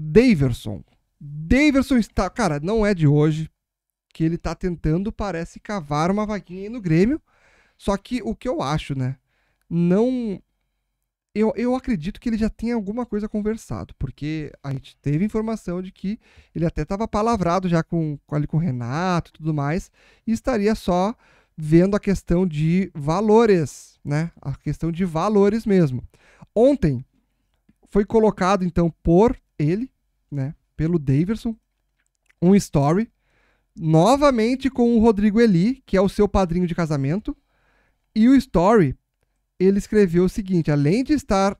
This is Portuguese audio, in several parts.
Daverson. Daverson está, cara, não é de hoje que ele está tentando, parece, cavar uma vaguinha aí no Grêmio. Só que o que eu acho, né? Não. Eu, eu acredito que ele já tem alguma coisa conversado, porque a gente teve informação de que ele até estava palavrado já com, com, ali com o Renato e tudo mais, e estaria só vendo a questão de valores, né? A questão de valores mesmo. Ontem foi colocado, então, por ele, né? Pelo Daverson. Um story. Novamente com o Rodrigo Eli, que é o seu padrinho de casamento. E o story, ele escreveu o seguinte: além de estar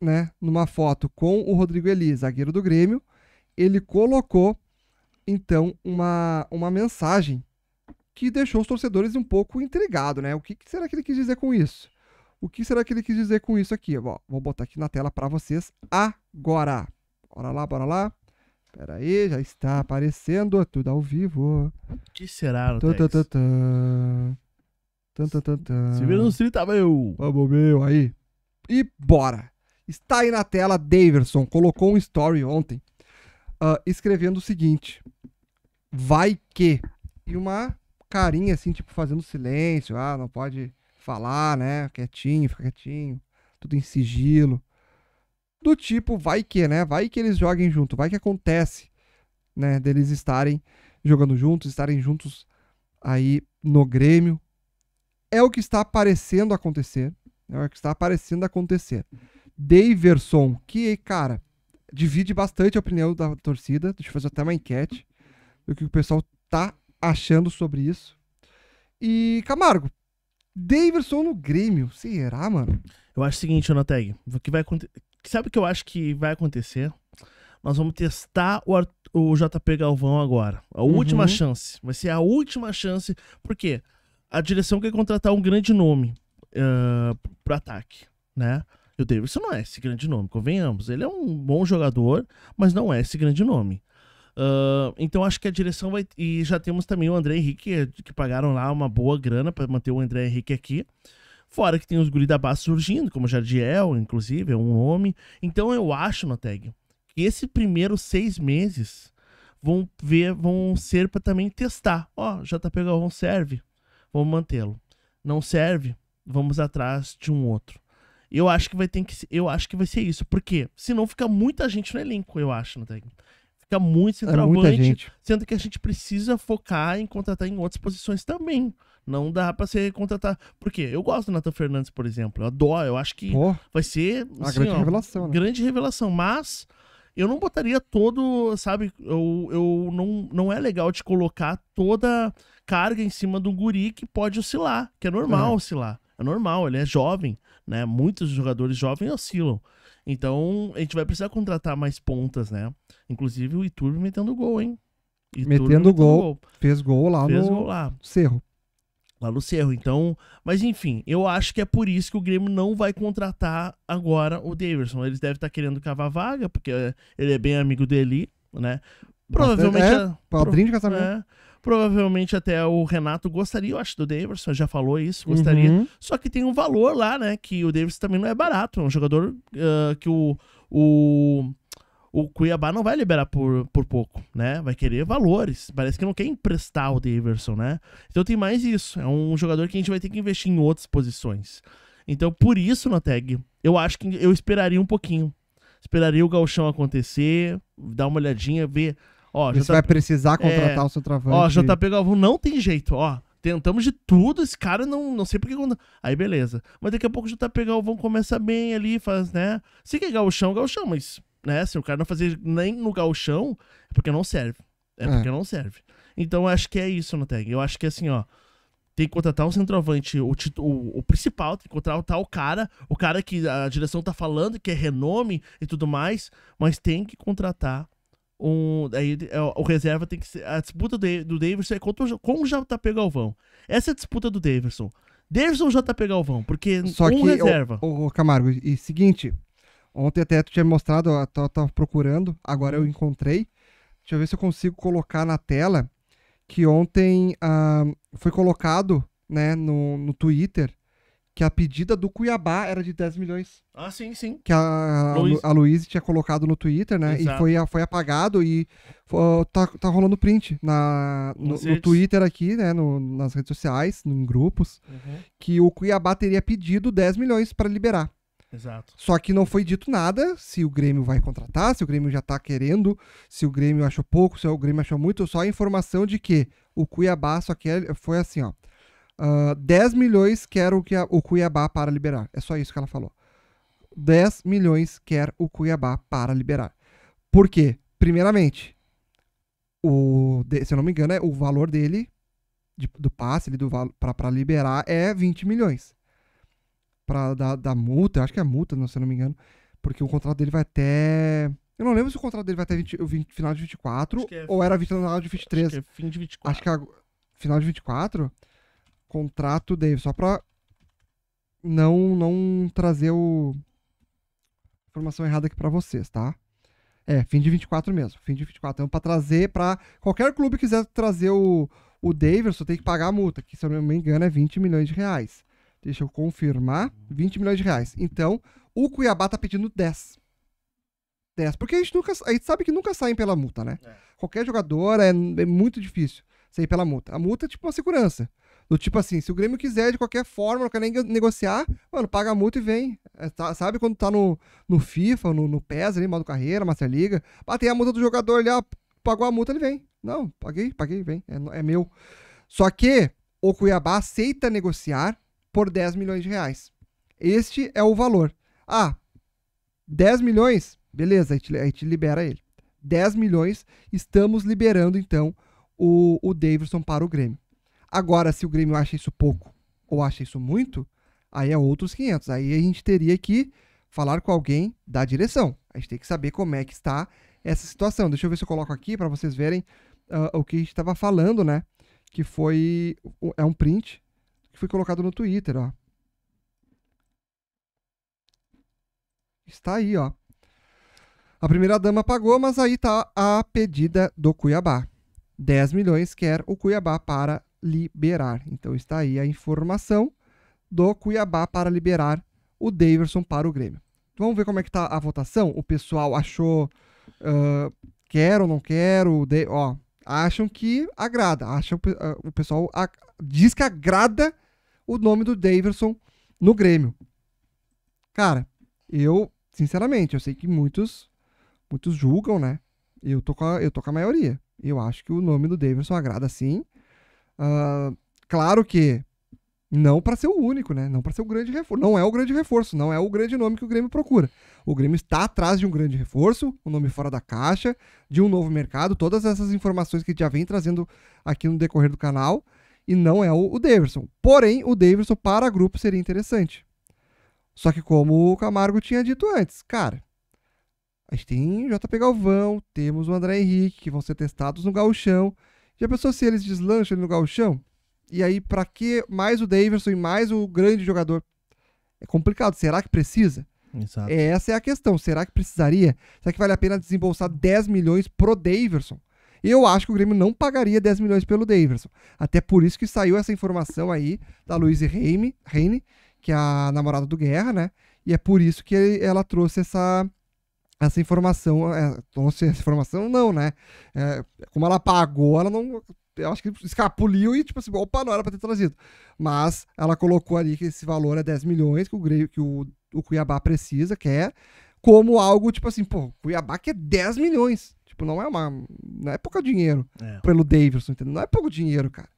né, numa foto com o Rodrigo Eli, zagueiro do Grêmio, ele colocou então uma, uma mensagem que deixou os torcedores um pouco intrigados, né? O que, será que ele quis dizer com isso? O que será que ele quis dizer com isso aqui? vou botar aqui na tela para vocês agora. Bora lá, bora lá. Pera aí, já está aparecendo tudo ao vivo. O que será, Tantantantã. Tantantantã. Se vira stream 30 mil. Vamos, meu, aí. E bora. Está aí na tela, Daverson colocou um story ontem uh, escrevendo o seguinte. Vai que... E uma carinha, assim, tipo, fazendo silêncio. Ah, não pode falar, né? Quietinho, fica quietinho. Tudo em sigilo do tipo, vai que, né? Vai que eles joguem junto, vai que acontece, né? Deles estarem jogando juntos, estarem juntos aí no Grêmio. É o que está aparecendo acontecer. É o que está aparecendo acontecer. Daverson, que, cara, divide bastante a opinião da torcida. Deixa eu fazer até uma enquete do que o pessoal tá achando sobre isso. E, Camargo, Daverson no Grêmio, será, mano? Eu acho o seguinte, Anateg, o que vai acontecer Sabe o que eu acho que vai acontecer? Nós vamos testar o, o JP Galvão agora. A uhum. última chance. Vai ser a última chance. Por quê? A direção quer contratar um grande nome uh, pro ataque, né? E o Davidson não é esse grande nome, convenhamos. Ele é um bom jogador, mas não é esse grande nome. Uh, então acho que a direção vai. E já temos também o André Henrique, que pagaram lá uma boa grana para manter o André Henrique aqui. Fora que tem os guri da base surgindo, como Jardiel, inclusive, é um homem. Então eu acho, na que esses primeiros seis meses vão ver, vão ser para também testar. Ó, oh, JP Galvão serve, vamos mantê-lo. Não serve, vamos atrás de um outro. Eu acho que vai ter que, eu acho que vai ser isso, porque senão fica muita gente no elenco, eu acho, na Fica muito é centroavante, é sendo que a gente precisa focar em contratar em outras posições também. Não dá pra ser contratar. Por quê? Eu gosto do Nathan Fernandes, por exemplo. Eu adoro. Eu acho que Pô, vai ser. Assim, grande ó, revelação. Né? Grande revelação. Mas eu não botaria todo. Sabe? Eu, eu não, não é legal te colocar toda carga em cima do guri que pode oscilar. Que é normal é. oscilar. É normal. Ele é jovem. né? Muitos jogadores jovens oscilam. Então a gente vai precisar contratar mais pontas, né? Inclusive o Iturbe metendo gol, hein? metendo, metendo gol, gol, Fez gol lá fez no gol lá. Cerro lá no Cerro. Então, mas enfim, eu acho que é por isso que o Grêmio não vai contratar agora o Davidson. Eles devem estar tá querendo cavar vaga, porque é, ele é bem amigo dele, né? Provavelmente. É, padrinho de casamento. É, provavelmente até o Renato gostaria, eu acho, do Davidson, já falou isso, gostaria. Uhum. Só que tem um valor lá, né? Que o Davidson também não é barato. É um jogador uh, que o, o o Cuiabá não vai liberar por, por pouco, né? Vai querer valores. Parece que não quer emprestar o Daverson, né? Então tem mais isso. É um jogador que a gente vai ter que investir em outras posições. Então, por isso, na tag, eu acho que eu esperaria um pouquinho. Esperaria o galchão acontecer, dar uma olhadinha, ver. Ó, Você vai precisar é, contratar é... o seu travante. Ó, JP Galvão não tem jeito, ó. Tentamos de tudo, esse cara não, não sei porque. Aí beleza. Mas daqui a pouco o JP Galvão começa bem ali, faz, né? Se que é galchão, galchão, mas né? Se assim, o cara não fazer nem no galchão, é porque não serve. É, é. porque não serve. Então eu acho que é isso no tag. Eu acho que assim, ó. Tem que contratar um centroavante, o, o, o principal, tem que contratar o cara, o cara que a direção tá falando, que é renome e tudo mais, mas tem que contratar um, aí, é, o reserva tem que ser. A disputa do, do Davidson é contra o, com o JP Galvão. Essa é a disputa do Davidson. Davidson ou JP Galvão? Porque Só um que, reserva. Ô, Camargo, e seguinte, Ontem até tu tinha mostrado, eu tava procurando, agora eu uhum. encontrei. Deixa eu ver se eu consigo colocar na tela que ontem ah, foi colocado né, no, no Twitter que a pedida do Cuiabá era de 10 milhões. Ah, sim, sim. Que a, Luiz. a Luiz tinha colocado no Twitter, né? Exato. E foi, foi apagado e foi, tá, tá rolando print na, no, no Twitter aqui, né? No, nas redes sociais, em grupos, uhum. que o Cuiabá teria pedido 10 milhões para liberar. Exato. Só que não foi dito nada se o Grêmio vai contratar, se o Grêmio já está querendo, se o Grêmio achou pouco, se o Grêmio achou muito, só a informação de que o Cuiabá só quer, foi assim, ó, uh, ah, 10 milhões quer o, o Cuiabá para liberar. É só isso que ela falou. 10 milhões quer o Cuiabá para liberar. Por quê? Primeiramente, o, se eu não me engano, é o valor dele, de, do passe, do para liberar, é 20 milhões da, da multa, acho que é a multa, não, se eu não me engano, porque o contrato dele vai até. Eu não lembro se o contrato dele vai até 20, 20 final de 24 é, ou era final de 23. É acho que é fim de 24. Acho que é final de 24. Contrato dele, só pra não, não trazer o. Informação errada aqui pra vocês, tá? É, fim de 24 mesmo. Fim de 24. Então, pra trazer pra. Qualquer clube quiser trazer o, o Davidson, tem que pagar a multa, que se eu não me engano é 20 milhões de reais. Deixa eu confirmar. 20 milhões de reais. Então, o Cuiabá tá pedindo 10. 10. Porque a gente, nunca, a gente sabe que nunca saem pela multa, né? É. Qualquer jogador é, é, muito difícil sair pela multa. A multa é tipo uma segurança. Do tipo assim, se o Grêmio quiser de qualquer forma, não quer nem negociar, mano, paga a multa e vem. É, tá, sabe quando tá no, no FIFA, no, no PES ali, modo carreira, Master Liga, batei a multa do jogador ali, ó, pagou a multa, ele vem. Não, paguei, paguei, vem, é, é meu. Só que o Cuiabá aceita negociar por 10 milhões de reais. Este é o valor. Ah, 10 milhões? Beleza, a gente, libera ele. 10 milhões, estamos liberando então o, o Davidson para o Grêmio. Agora, se o Grêmio acha isso pouco ou acha isso muito, aí é outros 500. Aí a gente teria que falar com alguém da direção. A gente tem que saber como é que está essa situação. Deixa eu ver se eu coloco aqui para vocês verem uh, o que a gente estava falando, né? Que foi. É um print foi colocado no Twitter, ó. Está aí, ó. A primeira dama pagou, mas aí tá a pedida do Cuiabá. 10 milhões quer o Cuiabá para liberar. Então está aí a informação do Cuiabá para liberar o Daverson para o Grêmio. Vamos ver como é que tá a votação. O pessoal achou uh, quero ou não quero, de, ó, acham que agrada, acham uh, o pessoal diz que agrada o nome do Daverson no Grêmio. Cara, eu, sinceramente, eu sei que muitos muitos julgam, né? Eu tô com a, eu tô com a maioria. Eu acho que o nome do Davidson agrada sim. Uh, claro que não para ser o único, né? Não para ser o grande reforço. Não é o grande reforço, não é o grande nome que o Grêmio procura. O Grêmio está atrás de um grande reforço, um nome fora da caixa, de um novo mercado, todas essas informações que já vem trazendo aqui no decorrer do canal e não é o, o Davidson. Porém, o Davidson para grupo seria interessante. Só que como o Camargo tinha dito antes, cara, a gente tem JP Galvão, temos o André Henrique, que vão ser testados no gauchão. Já pensou se eles deslancham no gauchão? E aí, para que mais o Davidson e mais o grande jogador? É complicado. Será que precisa? Exato. Essa é a questão. Será que precisaria? Será que vale a pena desembolsar 10 milhões pro Davidson? Eu acho que o Grêmio não pagaria 10 milhões pelo Daverson. Até por isso que saiu essa informação aí da Luiz Reine, Reine, que é a namorada do Guerra, né? E é por isso que ela trouxe essa, essa informação. É, trouxe essa informação, não, né? É, como ela pagou, ela não. Eu acho que escapuliu e, tipo assim, opa, não era pra ter trazido. Mas ela colocou ali que esse valor é 10 milhões que o, que o, o Cuiabá precisa, quer. É, como algo tipo assim, pô, Cuiabá que é 10 milhões. Tipo, não é uma. Não é pouco dinheiro é. pelo Davidson, entendeu? Não é pouco dinheiro, cara.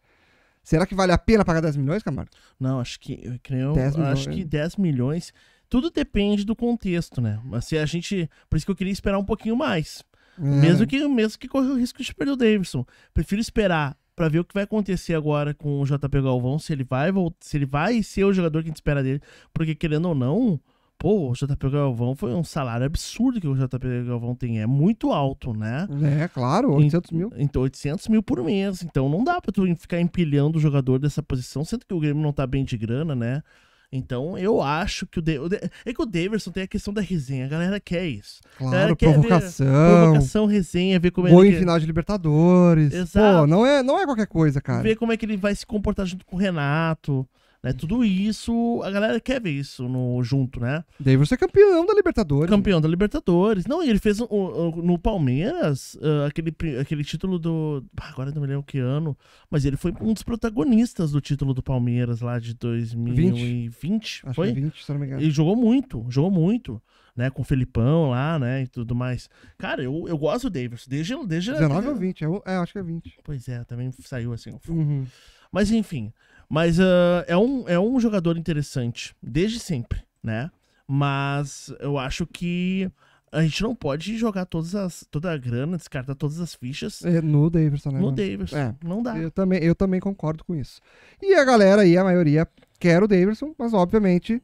Será que vale a pena pagar 10 milhões, Camargo? Não, acho que. Eu creio, acho que 10 é. milhões. Tudo depende do contexto, né? Mas se a gente. Por isso que eu queria esperar um pouquinho mais. É. Mesmo que mesmo que corra o risco de perder o Davidson. Prefiro esperar para ver o que vai acontecer agora com o JP Galvão, se ele vai se ele vai ser o jogador que a gente espera dele, porque querendo ou não, pô, o JP Galvão foi um salário absurdo que o JP Galvão tem. É muito alto, né? É, claro, 800 mil. Então, 800 mil por mês. Então, não dá pra tu ficar empilhando o jogador dessa posição, sendo que o Grêmio não tá bem de grana, né? Então, eu acho que o. De... É que o Daverson tem a questão da resenha. A galera quer isso. Claro, quer provocação. Ver... Provocação, resenha, ver como é Gol é que... em final de Libertadores. Exato. Pô, não é, não é qualquer coisa, cara. Ver como é que ele vai se comportar junto com o Renato. Né? Tudo isso, a galera quer ver isso no, junto, né? Daí você é campeão da Libertadores. Né? Campeão né? da Libertadores. Não, ele fez um, um, no Palmeiras uh, aquele, aquele título do. Ah, agora não me lembro que ano, mas ele foi um dos protagonistas do título do Palmeiras lá de 2020. 20? Acho foi? 20, se não me engano. Ele jogou muito, jogou muito né, com o Felipão lá, né, e tudo mais. Cara, eu, eu gosto do Davis, desde... desde 19 desde... ou 20, eu, é, é, acho que é 20. Pois é, também saiu assim. Uhum. Mas enfim, mas uh, é, um, é um jogador interessante, desde sempre, né? Mas eu acho que a gente não pode jogar todas as, toda a grana, descartar todas as fichas. É, no Davidson, né? No Davidson. É, não dá. Eu também, eu também concordo com isso. E a galera aí, a maioria, quer o Davidson, mas obviamente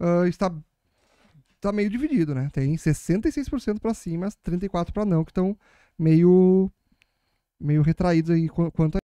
uh, está, está meio dividido, né? Tem 66% para sim, mas 34% para não, que estão meio, meio retraídos aí quanto a